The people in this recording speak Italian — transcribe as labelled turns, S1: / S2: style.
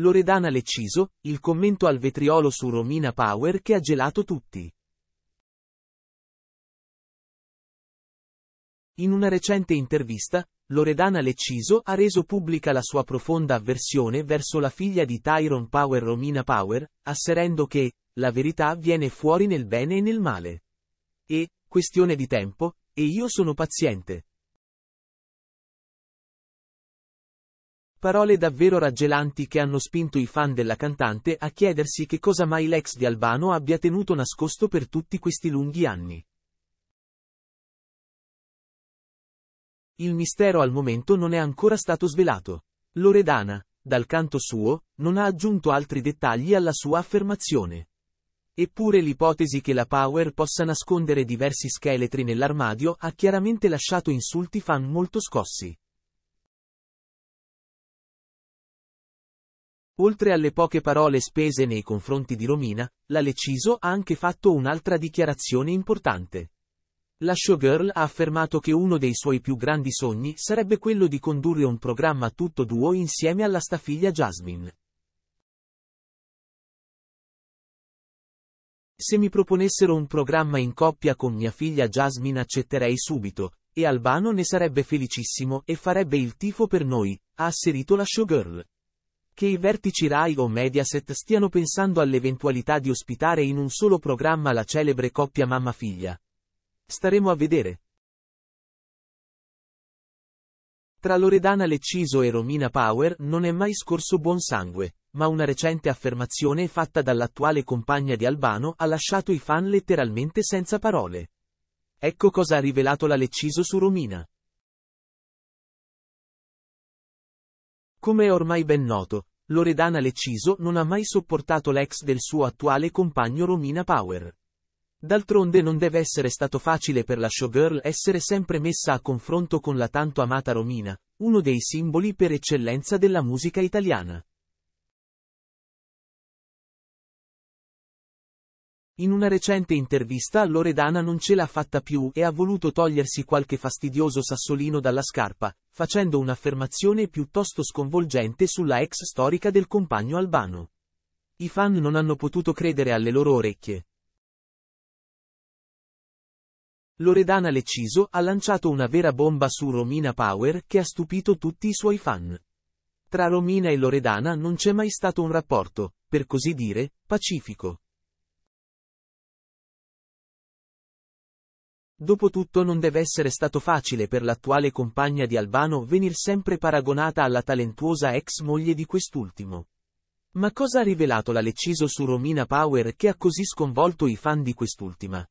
S1: Loredana Lecciso, il commento al vetriolo su Romina Power che ha gelato tutti. In una recente intervista, Loredana Lecciso ha reso pubblica la sua profonda avversione verso la figlia di Tyrone Power Romina Power, asserendo che, la verità viene fuori nel bene e nel male. E, questione di tempo, e io sono paziente. Parole davvero raggelanti che hanno spinto i fan della cantante a chiedersi che cosa mai l'ex di Albano abbia tenuto nascosto per tutti questi lunghi anni. Il mistero al momento non è ancora stato svelato. Loredana, dal canto suo, non ha aggiunto altri dettagli alla sua affermazione. Eppure l'ipotesi che la Power possa nascondere diversi scheletri nell'armadio ha chiaramente lasciato insulti fan molto scossi. Oltre alle poche parole spese nei confronti di Romina, la Leciso ha anche fatto un'altra dichiarazione importante. La showgirl ha affermato che uno dei suoi più grandi sogni sarebbe quello di condurre un programma tutto duo insieme alla staffiglia Jasmine. Se mi proponessero un programma in coppia con mia figlia Jasmine accetterei subito, e Albano ne sarebbe felicissimo e farebbe il tifo per noi, ha asserito la showgirl. Che i vertici Rai o Mediaset stiano pensando all'eventualità di ospitare in un solo programma la celebre coppia mamma-figlia. Staremo a vedere. Tra Loredana Lecciso e Romina Power non è mai scorso buon sangue, ma una recente affermazione fatta dall'attuale compagna di Albano ha lasciato i fan letteralmente senza parole. Ecco cosa ha rivelato la Lecciso su Romina. Come è ormai ben noto, Loredana Lecciso non ha mai sopportato l'ex del suo attuale compagno Romina Power. D'altronde non deve essere stato facile per la showgirl essere sempre messa a confronto con la tanto amata Romina, uno dei simboli per eccellenza della musica italiana. In una recente intervista Loredana non ce l'ha fatta più e ha voluto togliersi qualche fastidioso sassolino dalla scarpa, facendo un'affermazione piuttosto sconvolgente sulla ex storica del compagno albano. I fan non hanno potuto credere alle loro orecchie. Loredana Leciso ha lanciato una vera bomba su Romina Power che ha stupito tutti i suoi fan. Tra Romina e Loredana non c'è mai stato un rapporto, per così dire, pacifico. Dopotutto non deve essere stato facile per l'attuale compagna di Albano venir sempre paragonata alla talentuosa ex moglie di quest'ultimo. Ma cosa ha rivelato la Lecciso su Romina Power che ha così sconvolto i fan di quest'ultima?